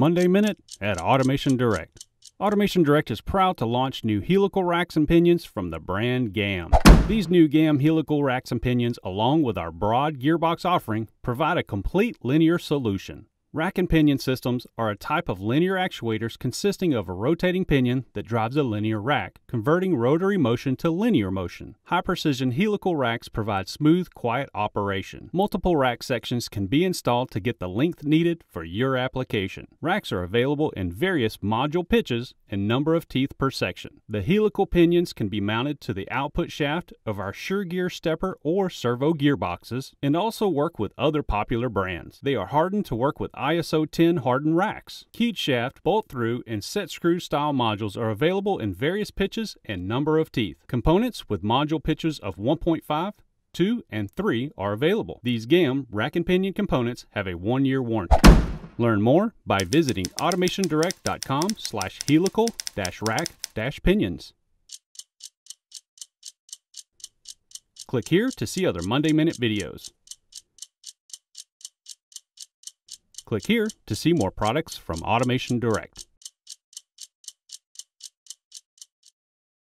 Monday Minute at Automation Direct. Automation Direct is proud to launch new helical racks and pinions from the brand GAM. These new GAM helical racks and pinions, along with our broad gearbox offering, provide a complete linear solution. Rack and pinion systems are a type of linear actuators consisting of a rotating pinion that drives a linear rack, converting rotary motion to linear motion. High precision helical racks provide smooth, quiet operation. Multiple rack sections can be installed to get the length needed for your application. Racks are available in various module pitches and number of teeth per section. The helical pinions can be mounted to the output shaft of our SureGear stepper or servo gearboxes and also work with other popular brands. They are hardened to work with ISO 10 hardened racks. Keyed shaft, bolt through, and set screw style modules are available in various pitches and number of teeth. Components with module pitches of 1.5, 2, and 3 are available. These GAM rack and pinion components have a one-year warranty. Learn more by visiting automationdirect.com slash helical dash rack dash pinions. Click here to see other Monday Minute videos. Click here to see more products from Automation Direct.